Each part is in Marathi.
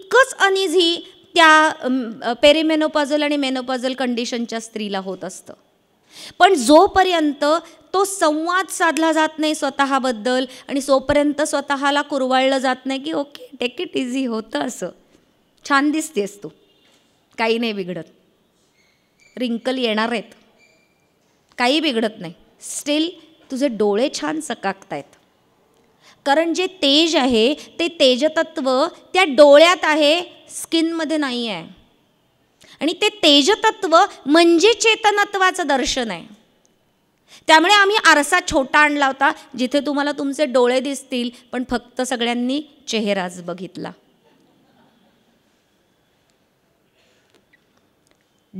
इतकंच अनइझी त्या पेरिमेनोपाझल आणि मेनोपाझल कंडिशनच्या स्त्रीला होत असतं पण जोपर्यंत तो संवाद साधला जात नाही स्वतःबद्दल आणि सोपर्यंत स्वतःला कुरवाळलं जात नाही की ओके टेक इट इझी होतं असं छान दिसतेस तू काही नाही बिघडत रिंकल येणार आहेत काही बिघडत नाही स्टील तुझे डोळे छान सकाकतायत कारण जे तेज आहे ते तेजतत्व त्या डोळ्यात आहे स्किनमध्ये नाही आहे आणि ते तेजतत्व म्हणजे चेतनत्वाचं दर्शन आहे त्यामुळे आम्ही आरसा छोटा आणला होता जिथे तुम्हाला तुमचे डोळे दिसतील पण फक्त सगळ्यांनी चेहराच बघितला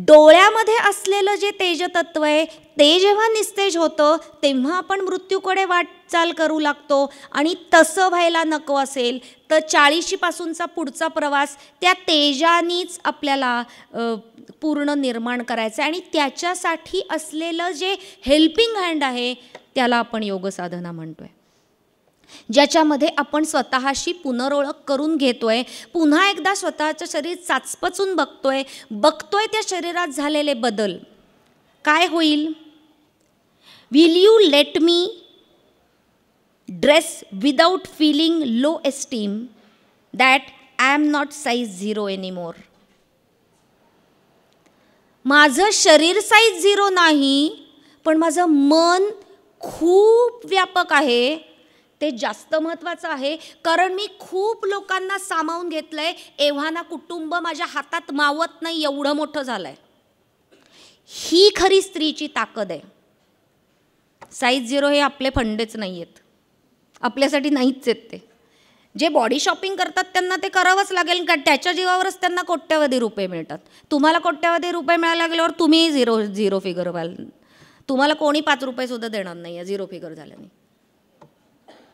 डोळ्यामध्ये असलेलं जे तेजतत्व आहे ते जेव्हा निस्तेज होतं तेव्हा आपण मृत्यूकडे वाट चाल करू लागतो आणि तसं व्हायला नको असेल तर चाळीशीपासूनचा पुढचा प्रवास त्या तेजानीच आपल्याला पूर्ण निर्माण करायचं आहे आणि त्याच्यासाठी असलेलं जे हेल्पिंग हँड आहे त्याला आपण योगसाधना म्हणतो आहे ज्याच्यामध्ये आपण स्वतःशी पुनरोळख करून घेतोय पुन्हा एकदा स्वतःचं शरीर चाचपचून बघतोय बघतोय त्या शरीरात झालेले बदल काय होईल will you let me dress without feeling low esteem that I am not size zero anymore. माझं शरीर साईज झिरो नाही पण माझं मन खूप व्यापक आहे ते जास्त महत्त्वाचं आहे कारण मी खूप लोकांना सामावून घेतलं आहे एव्हाना कुटुंब माझ्या हातात मावत नाही एवढं मोठं झालं आहे ही खरी स्त्रीची ताकद आहे साईज झिरो हे आपले फंडेच नाही आहेत आपल्यासाठी नाहीच आहेत ते जे बॉडी शॉपिंग करतात त्यांना ते करावंच लागेल का त्याच्या जीवावरच त्यांना कोट्यावधी रुपये मिळतात तुम्हाला कोट्यावधी रुपये मिळायला लागल्यावर तुम्ही झिरो झिरो फिगर व्हाल तुम्हाला कोणी पाच रुपयेसुद्धा देणार नाही आहे झिरो फिगर झाल्याने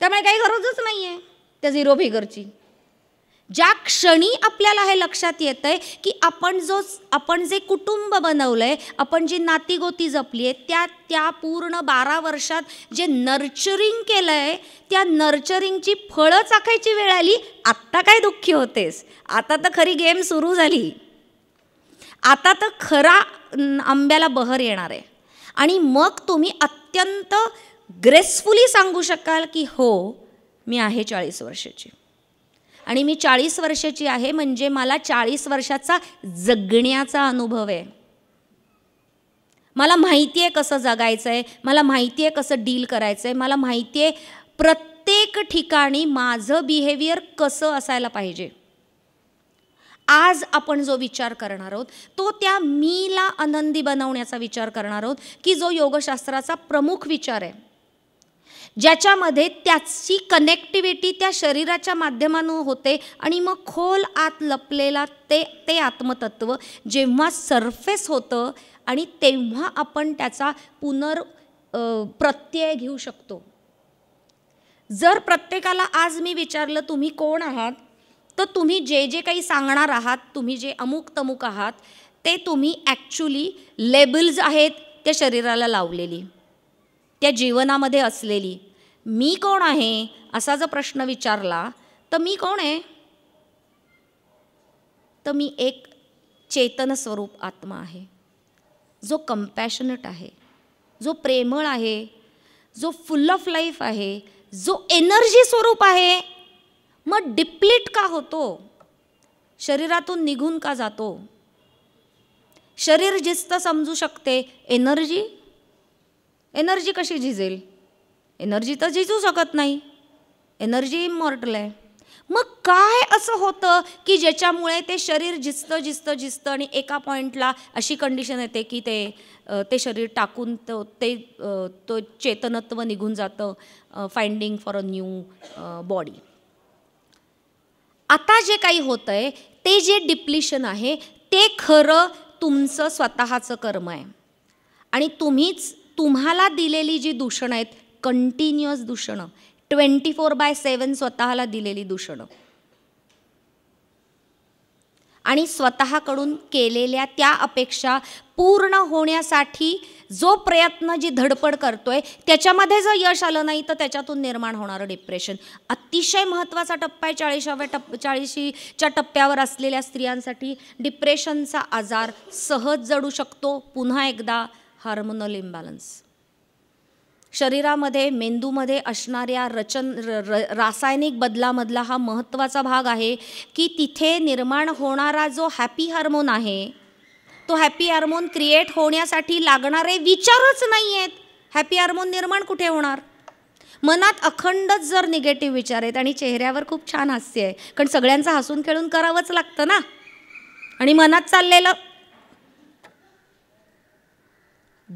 त्यामुळे काही गरजच नाही आहे त्या झिरो फिगरची ज्या क्षणी आपल्याला हे लक्षात येत आहे की आपण जो आपण जे कुटुंब बनवलं आहे आपण जी नातीगोती जपली आहे त्या त्या पूर्ण बारा वर्षात जे नर्चरिंग केलं आहे त्या नर्चरिंगची फळं चाखायची वेळ आली आत्ता काय दुःखी होतेस आता तर खरी गेम सुरू झाली आता तर खरा आंब्याला बहर येणार आहे आणि मग तुम्ही अत्यंत ग्रेसफुली सांगू शकाल की हो मी आहे चाळीस वर्षाची आणि मी चाळीस वर्षाची आहे म्हणजे मला चाळीस वर्षाचा जगण्याचा अनुभव आहे मला माहिती आहे कसं जगायचं आहे मला माहिती आहे कसं डील करायचं आहे मला माहिती आहे प्रत्येक ठिकाणी माझं बिहेवियर कसं असायला पाहिजे आज आपण जो विचार करणार आहोत तो त्या मीला आनंदी बनवण्याचा विचार करणार आहोत की जो योगशास्त्राचा प्रमुख विचार आहे ज्याच्यामध्ये त्याची कनेक्टिव्हिटी त्या शरीराच्या माध्यमानं होते आणि मग खोल आत लपलेला ते ते आत्मतत्व जेव्हा सरफेस होतं आणि तेव्हा आपण त्याचा पुनर् प्रत्यय घेऊ शकतो जर प्रत्येकाला आज मी विचारलं तुम्ही कोण आहात तर तुम्ही जे जे काही सांगणार आहात तुम्ही जे अमुक तमुक आहात ते तुम्ही ॲक्च्युली लेबल्स आहेत त्या शरीराला लावलेली त्या जीवनामध्ये असलेली मी कोण आहे असा जर प्रश्न विचारला तर मी कोण आहे तर मी एक चेतन स्वरूप आत्मा आहे जो कम्पॅशनट आहे जो प्रेमळ आहे जो फुल ऑफ लाईफ आहे जो एनर्जी स्वरूप आहे मग डिप्लीट का होतो शरीरातून निघून का जातो शरीर जिस्त समजू शकते एनर्जी एनर्जी कशी झिजेल एनर्जी तर झिजू शकत नाही एनर्जी इमॉर्टल आहे मग काय असं होतं की ज्याच्यामुळे ते शरीर झिजतं झिजतं झिजतं आणि एका पॉईंटला अशी कंडिशन येते की ते ते शरीर टाकून तो ते तो चेतनत्व निघून जातं finding for a new body आता जे काही होतं आहे ते जे डिप्लिशन आहे ते खरं तुमचं स्वतःचं कर्म आहे आणि तुम्हीच तुम्हाला दिलेली जी दूषणं आहेत कंटिन्युअस दूषणं ट्वेंटी फोर बाय सेवन स्वतःला दिलेली दूषणं आणि स्वतःकडून केलेल्या त्या अपेक्षा पूर्ण होण्यासाठी जो प्रयत्न जी धडपड करतोय त्याच्यामध्ये जर यश आलं नाही तर त्याच्यातून निर्माण होणारं डिप्रेशन अतिशय महत्त्वाचा टप्पा आहे चाळीसाव्या टप चाळीशीच्या टप्प्यावर असलेल्या स्त्रियांसाठी डिप्रेशनचा आजार सहज जडू शकतो पुन्हा एकदा हार्मोनल इम्बॅलन्स शरीरामध्ये मेंदूमध्ये असणाऱ्या रचन र रासायनिक बदलामधला हा महत्त्वाचा भाग आहे की तिथे निर्माण होणारा जो हॅपी हार्मोन आहे तो हॅपी हार्मोन क्रिएट होण्यासाठी लागणारे विचारच नाही आहेत हॅपी हार्मोन निर्माण कुठे होणार मनात अखंडच जर निगेटिव्ह विचार आहेत आणि चेहऱ्यावर खूप छान हास्य आहे कारण सगळ्यांचं हसून खेळून करावंच लागतं ना आणि मनात चाललेलं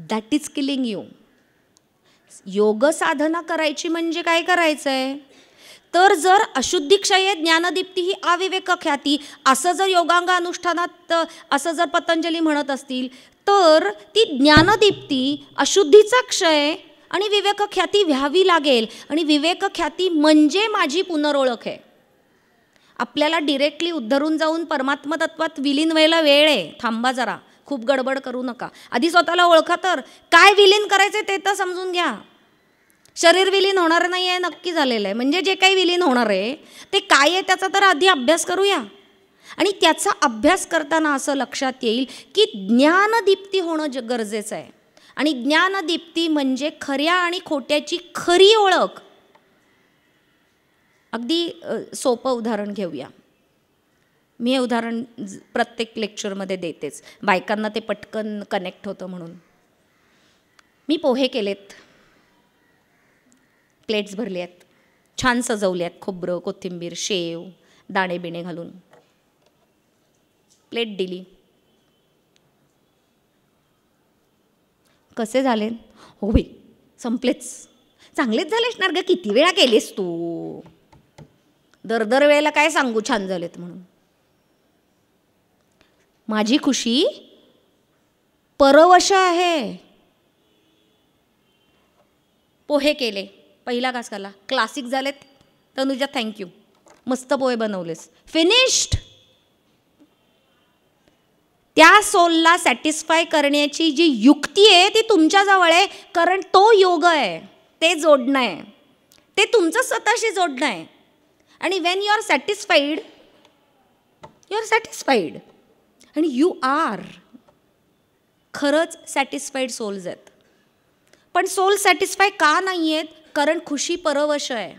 दॅट इज किलिंग यू योग साधना करायची म्हणजे काय करायचं आहे तर जर अशुद्धी अशुद्धिक्षय ज्ञानदीप्ती ही अविवेक ख्याती असं जर योगांग अनुष्ठानात असं जर पतंजली म्हणत असतील तर ती ज्ञानदीप्ती अशुद्धीचा क्षय आणि विवेक ख्याती व्हावी लागेल आणि विवेक ख्याती म्हणजे माझी पुनरोळख आहे आपल्याला डिरेक्टली उद्धरून जाऊन परमात्मतत्वात विलीन व्हायला वेळ आहे थांबा जरा खूप गडबड करू नका आधी स्वतःला ओळखा तर काय विलीन करायचं ते तर समजून घ्या शरीर विलीन होणार नाही आहे नक्की झालेलं आहे म्हणजे जे काही विलीन होणार आहे ते काय आहे त्याचा तर आधी अभ्यास करूया आणि त्याचा अभ्यास करताना असं लक्षात येईल की ज्ञानदीप्ती होणं ज गरजेचं आहे आणि ज्ञानदीप्ती म्हणजे खऱ्या आणि खोट्याची खरी ओळख अगदी सोपं उदाहरण घेऊया मी हे उदाहरण प्रत्येक लेक्चरमध्ये देतेच बायकांना ते पटकन कनेक्ट होतं म्हणून मी पोहे केलेत प्लेट्स भरले आहेत छान आहेत खोबरं कोथिंबीर शेव दाणे बिणे घालून प्लेट दिली कसे झाले हो भाई संपलेच चांगलेच झाले असणार ग किती वेळा केलेस तू दर दर वेळेला काय सांगू छान झालेत म्हणून माझी खुशी परवश आहे पोहे केले पहिला करा क्लासिक झालेत तनुजा थँक्यू मस्त पोहे बनवलेस फिनिश्ड त्या सोलला सॅटिस्फाय करण्याची जी युक्ती आहे ती तुमच्याजवळ आहे कारण तो योग आहे ते जोडणं आहे ते तुमचं स्वतःशी जोडणं आहे आणि when you are satisfied you are satisfied आणि यू आर खरंच सॅटिस्फाईड सोल्स आहेत पण सोल सॅटिस्फाय का नाही आहेत कारण खुशी परवश आहे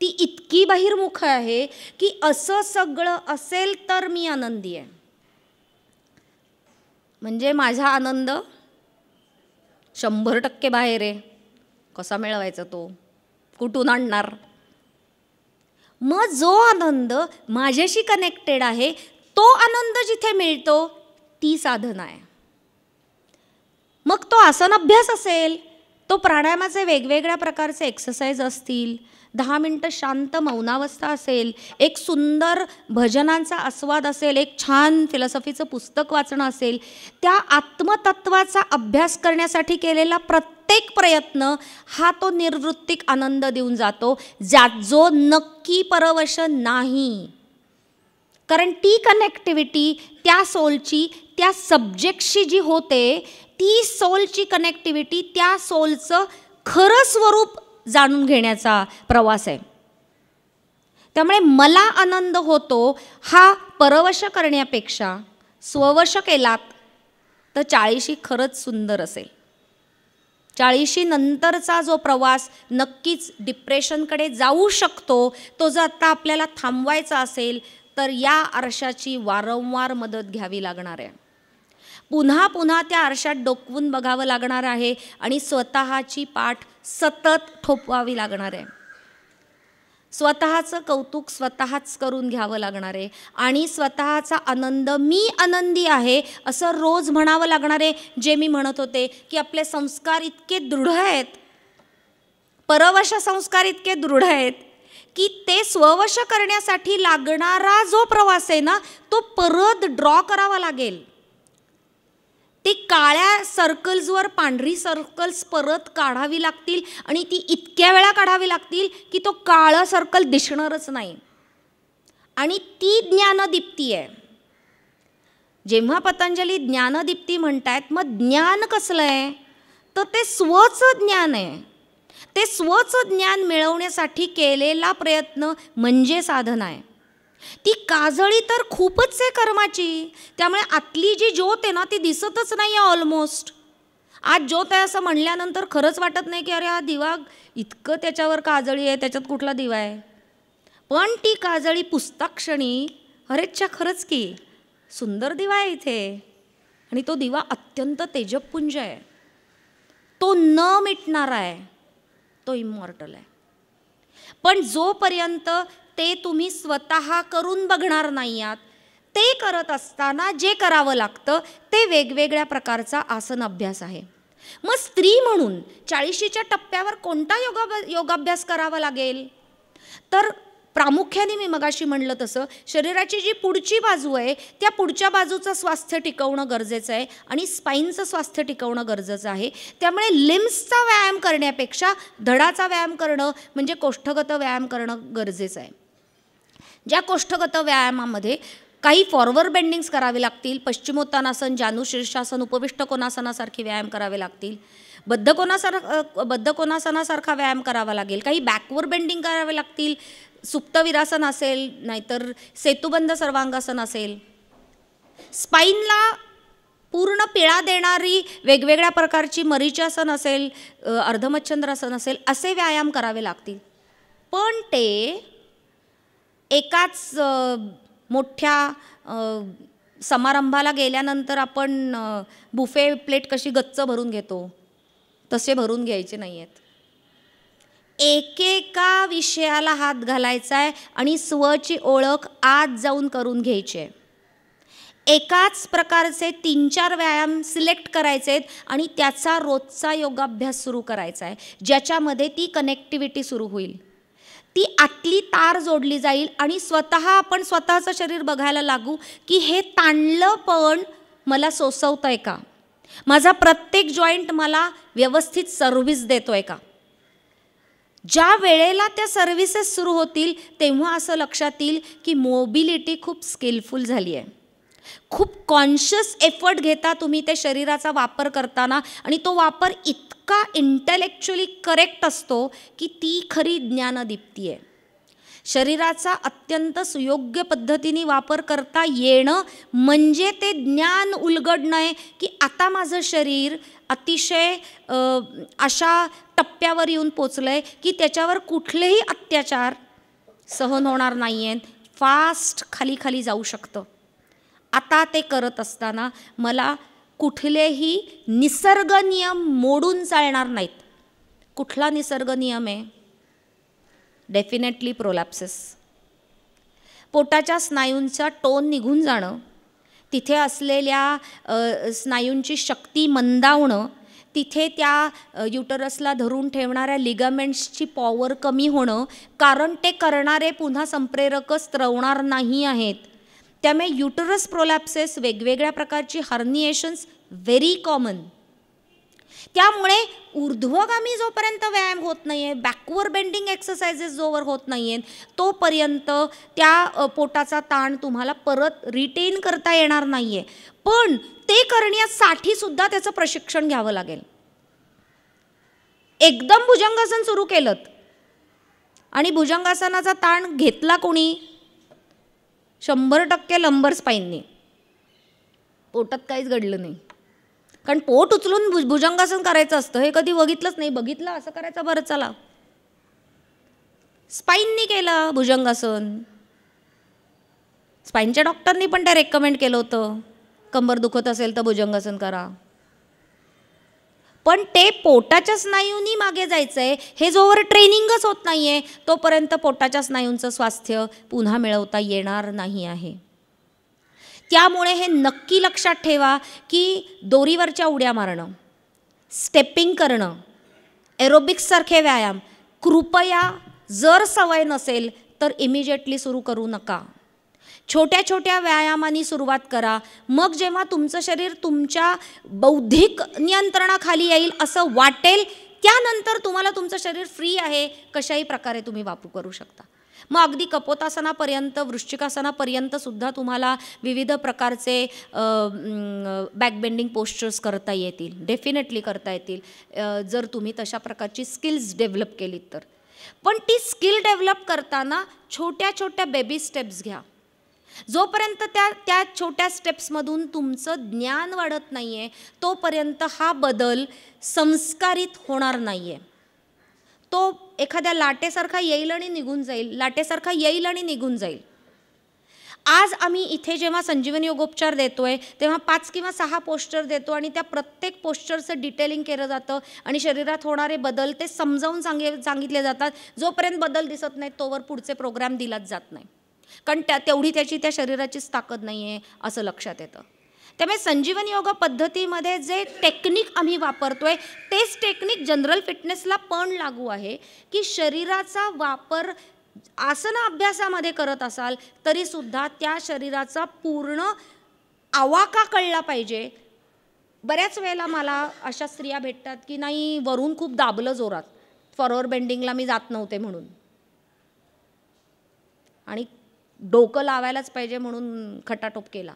ती इतकी बाहिरमुख आहे की असं सगळं असेल तर मी आनंदी आहे म्हणजे माझा आनंद शंभर टक्के बाहेर आहे कसा मिळवायचा तो कुठून आणणार मग जो आनंद माझ्याशी कनेक्टेड आहे तो आनंद जिथे मिळतो ती साधन आहे मग तो आसन अभ्यास असेल तो प्राणायामाचे वेगवेगळ्या प्रकारचे एक्सरसाइज असतील दहा मिनटं शांत मौनावस्था असेल एक सुंदर भजनांचा आस्वाद असेल एक छान फिलॉसॉफीचं पुस्तक वाचणं असेल त्या आत्मतत्वाचा अभ्यास करण्यासाठी केलेला प्रत्येक प्रयत्न हा तो निर्वृत्तिक आनंद देऊन जातो ज्या जो नक्की परवश नाही कारण ती कनेक्टिव्हिटी त्या सोलची त्या सब्जेक्टशी जी होते ती सोलची कनेक्टिव्हिटी त्या सोलचं खरं स्वरूप जाणून घेण्याचा प्रवास आहे त्यामुळे मला आनंद होतो हा परवश करण्यापेक्षा स्ववश केलात तर चाळीशी खरंच सुंदर असेल चाळीशी नंतरचा जो प्रवास नक्कीच डिप्रेशनकडे जाऊ शकतो तो जर आता आपल्याला थांबवायचा असेल तर या आरशाची वारंवार मदत घ्यावी लागणार आहे पुन्हा पुन्हा त्या आरशात डोकवून बघावं लागणार आहे आणि स्वतःची पाठ सतत ठोपवावी लागणार आहे स्वतःचं कौतुक स्वतःच करून घ्यावं लागणार आहे आणि स्वतःचा आनंद मी आनंदी आहे असं रोज म्हणावं लागणार आहे जे मी म्हणत होते की आपले संस्कार इतके दृढ आहेत परवश संस्कार इतके दृढ आहेत की ते स्ववश करण्यासाठी लागणारा जो प्रवास आहे ना तो परत ड्रॉ करावा लागेल ते काळ्या सर्कल्सवर पांढरी सर्कल्स परत काढावी लागतील आणि ती इतक्या वेळा काढावी लागतील की तो काळं सर्कल दिसणारच नाही आणि ती ज्ञानदीप्ती आहे जेव्हा पतंजली ज्ञानदीप्ती म्हणतायत मग ज्ञान कसलं आहे तर ते स्वचं ज्ञान आहे ते स्वच ज्ञान मिळवण्यासाठी केलेला प्रयत्न म्हणजे साधन आहे ती काजळी तर खूपच आहे कर्माची त्यामुळे आतली जी ज्योत आहे ना ती दिसतच नाही आहे ऑलमोस्ट आज ज्योत आहे असं म्हणल्यानंतर खरंच वाटत नाही की अरे हा दिवा इतकं त्याच्यावर काजळी आहे त्याच्यात कुठला दिवा आहे पण ती काजळी पुस्तकक्षणी अरेच्छा खरंच की सुंदर दिवा आहे इथे आणि तो दिवा अत्यंत तेजपुंज आहे तो न मिटणारा आहे तो इमॉर्टल आहे पण जोपर्यंत ते तुम्ही स्वतः करून बघणार नाही आहात ते करत असताना जे करावं लागतं ते वेगवेगळ्या प्रकारचा आसन अभ्यास आहे मग स्त्री म्हणून चाळीशीच्या टप्प्यावर कोणता योगा योगाभ्यास करावा लागेल तर प्रामुख्याने मी मगाशी म्हणलं तसं शरीराची जी पुढची बाजू आहे त्या पुढच्या बाजूचं स्वास्थ्य टिकवणं गरजेचं आहे आणि स्पाईनचं स्वास्थ्य टिकवणं गरजेचं आहे त्यामुळे लिम्सचा व्यायाम करण्यापेक्षा धडाचा व्यायाम करणं म्हणजे कोष्ठगत व्यायाम करणं गरजेचं आहे ज्या कोष्ठगत व्यायामामध्ये काही फॉरवर्ड बेंडिंग्स करावे लागतील पश्चिमोत्तानासन जानुशीर्षासन उपविष्ट कोणासनासारखे व्यायाम करावे लागतील बद्ध बद्धकोनासनासारखा व्यायाम करावा लागेल काही बॅकवर बेंडिंग करावे लागतील सुप्त विरासन असेल नाहीतर सेतुबंध सर्वांगासन असेल स्पाईनला पूर्ण पिळा देणारी वेगवेगळ्या प्रकारची मरीचासन असेल अर्धमच्छंद्रासन असेल असे व्यायाम करावे लागतील पण ते एकाच मोठ्या समारंभाला गेल्यानंतर आपण बुफे प्लेट कशी गच्च भरून घेतो तसे भरून घ्यायचे नाही आहेत एकेका विषयाला हात घालायचा आहे आणि स्वची ओळख आत जाऊन करून घ्यायची आहे एकाच प्रकारचे तीन चार व्यायाम सिलेक्ट करायचे आहेत आणि त्याचा रोजचा योगाभ्यास सुरू करायचा आहे ज्याच्यामध्ये ती कनेक्टिव्हिटी सुरू होईल ती आतली तार जोडली जाईल आणि स्वतः आपण स्वतःचं शरीर बघायला लागू की हे ताणलं पण मला सोसवतं आहे का माझा प्रत्येक जॉईंट मला व्यवस्थित सर्व्हिस देतो आहे का ज्या वेळेला त्या सर्व्हिसेस सुरू होतील तेव्हा असं लक्षात येईल की मोबिलिटी खूप स्किलफुल झाली आहे खूप कॉन्शियस एफर्ट घेता तुम्ही त्या शरीराचा वापर करताना आणि तो वापर इतका इंटेलेक्च्युअली करेक्ट असतो की ती खरी ज्ञानदीप्ती आहे शरीराचा अत्यंत सुयोग्य पद्धतीने वापर करता येणं म्हणजे ते ज्ञान उलगडणं की आता माझं शरीर अतिशय अशा टप्प्यावर येऊन पोचलं आहे की त्याच्यावर कुठलेही अत्याचार सहन होणार नाही आहेत फास्ट खाली खाली जाऊ शकतं आता ते करत असताना मला कुठलेही निसर्ग नियम मोडून चालणार नाहीत कुठला निसर्ग नियम आहे डेफिनेटली प्रोलॅप्सेस पोटाच्या स्नायूंचा टोन निघून जाणं तिथे असलेल्या स्नायूंची शक्ती मंदावणं तिथे त्या युटरसला धरून ठेवणाऱ्या लिगामेंट्सची पॉवर कमी होणं कारण ते करणारे पुन्हा संप्रेरक स्त्रवणार नाही आहेत त्यामुळे युटरस प्रोलॅप्सेस वेगवेगळ्या प्रकारची हार्निएशन्स व्हेरी कॉमन त्यामुळे ऊर्ध्वगामी जोपर्यंत व्यायाम होत नाही आहे बॅकवर बेंडिंग एक्सरसाइजेस जोवर होत नाही आहेत तोपर्यंत त्या पोटाचा ताण तुम्हाला परत रिटेन करता येणार नाही आहे पण ते करण्यासाठी सुद्धा त्याचं प्रशिक्षण घ्यावं लागेल एकदम भुजंगासन सुरू केलं आणि भुजंगासनाचा ताण घेतला कोणी शंभर टक्के लंबर स्पाईनने पोटात काहीच घडलं नाही कारण पोट उचलून भुज भुजंगासन करायचं असतं हे कधी बघितलंच नाही बघितलं असं करायचं बरं चला स्पाईननी केला भुजंगासन स्पाईनच्या डॉक्टरनी पण त्या रेकमेंड केलं होतं कंबर दुखत असेल तर भुजंगासन करा पण ते पोटाच्या स्नायूंनी मागे जायचं आहे हे जोवर ट्रेनिंगच होत नाही आहे तोपर्यंत पोटाच्या स्नायूंचं स्वास्थ्य पुन्हा मिळवता येणार नाही आहे त्यामुळे हे नक्की लक्षात ठेवा की दोरीवरच्या उड्या मारणं स्टेपिंग करणं एरोबिक्ससारखे व्यायाम कृपया जर सवय नसेल तर इमिजिएटली सुरू करू नका छोट्या छोट्या व्यायामानी सुरुवात करा मग जेव्हा तुमचं शरीर तुमच्या बौद्धिक नियंत्रणाखाली येईल असं वाटेल त्यानंतर तुम्हाला तुमचं शरीर फ्री आहे कशाही प्रकारे तुम्ही वापरू करू शकता मग अगदी कपोतासनापर्यंत वृश्चिकासनापर्यंत सुद्धा तुम्हाला विविध प्रकारचे बॅकबेंडिंग पोस्चर्स करता येतील डेफिनेटली करता येतील जर तुम्ही तशा प्रकारची स्किल्स डेव्हलप केलीत तर पण ती स्किल डेव्हलप करताना छोट्या छोट्या बेबी स्टेप्स घ्या जोपर्यंत त्या त्या छोट्या स्टेप्समधून तुमचं ज्ञान वाढत नाही आहे तोपर्यंत हा बदल संस्कारित होणार नाही आहे तो एखाद्या लाटेसारखा येईल आणि निघून जाईल लाटेसारखा येईल आणि निघून जाईल आज आम्ही इथे जेव्हा संजीवन योगोपचार देतो आहे तेव्हा पाच किंवा सहा पोस्टर देतो आणि त्या प्रत्येक पोस्टरचं डिटेलिंग केलं जातं आणि शरीरात होणारे बदल ते समजावून सांगे सांगितले जातात जोपर्यंत बदल दिसत नाहीत तोवर पुढचे प्रोग्राम दिलाच जात नाही कारण त्या तेवढी त्याची त्या शरीराचीच ताकद नाही आहे असं लक्षात येतं त्यामुळे संजीवन योगा पद्धतीमध्ये जे टेक्निक आम्ही वापरतो आहे तेच टेक्निक जनरल फिटनेसला पण लागू आहे की शरीराचा वापर आसन अभ्यासामध्ये करत असाल तरीसुद्धा त्या शरीराचा पूर्ण आवाका कळला पाहिजे बऱ्याच वेळेला मला अशा स्त्रिया भेटतात की नाही वरून खूप दाबलं जोरात फॉरवर बेंडिंगला मी जात नव्हते म्हणून आणि डोकं लावायलाच पाहिजे म्हणून खटाटोप केला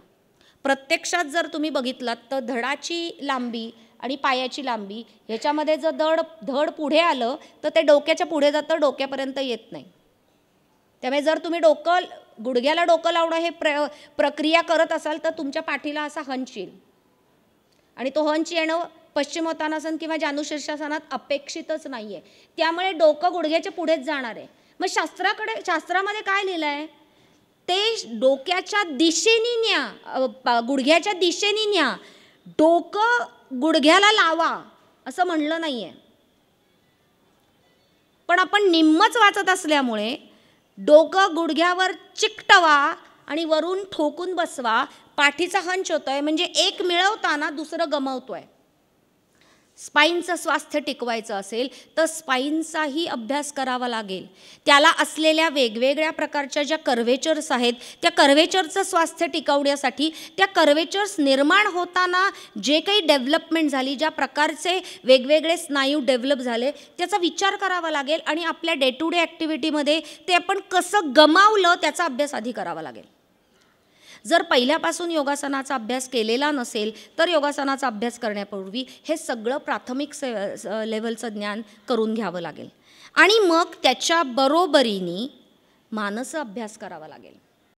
प्रत्यक्षात जर तुम्ही बघितलात तर धडाची लांबी आणि पायाची लांबी ह्याच्यामध्ये जर दड धड पुढे आलं तर ते डोक्याच्या पुढे जातं डोक्यापर्यंत येत नाही त्यामुळे जर तुम्ही डोकं गुडघ्याला डोकं लावणं हे प्र प्रक्रिया करत असाल तर तुमच्या पाठीला असा हंच येईल आणि तो हंच येणं पश्चिमोत्तानासन किंवा जानुशीर्षासनात अपेक्षितच नाही आहे त्यामुळे डोकं गुडघ्याच्या पुढेच जाणार आहे मग शास्त्राकडे शास्त्रामध्ये काय लिहिलं आहे ते डोक्याच्या दिशेने न्या गुडघ्याच्या दिशेने न्या डोकं गुडघ्याला लावा असं म्हणलं नाही आहे पण आपण निम्मच वाचत असल्यामुळे डोकं गुडघ्यावर चिकटवा आणि वरून ठोकून बसवा पाठीचा हंच होतोय म्हणजे एक मिळवताना दुसरं गमावतोय स्पाईनचं स्वास्थ्य टिकवायचं असेल तर स्पाईनचाही अभ्यास करावा लागेल त्याला असलेल्या वेगवेगळ्या प्रकारच्या ज्या कर्वेचर्स आहेत त्या कर्वेचरचं स्वास्थ्य टिकवण्यासाठी त्या कर्वेचर्स निर्माण होताना जे काही डेव्हलपमेंट झाली ज्या प्रकारचे वेगवेगळे स्नायू डेव्हलप झाले त्याचा विचार करावा लागेल आणि आपल्या डे टू डे ॲक्टिव्हिटीमध्ये ते आपण कसं गमावलं त्याचा अभ्यास आधी करावा लागेल जर पहिल्यापासून योगासनाचा अभ्यास केलेला नसेल तर योगासनाचा अभ्यास करण्यापूर्वी हे सगळं प्राथमिक से लेवलचं ज्ञान करून घ्यावं लागेल आणि मग त्याच्या बरोबरीने मानस अभ्यास करावा लागेल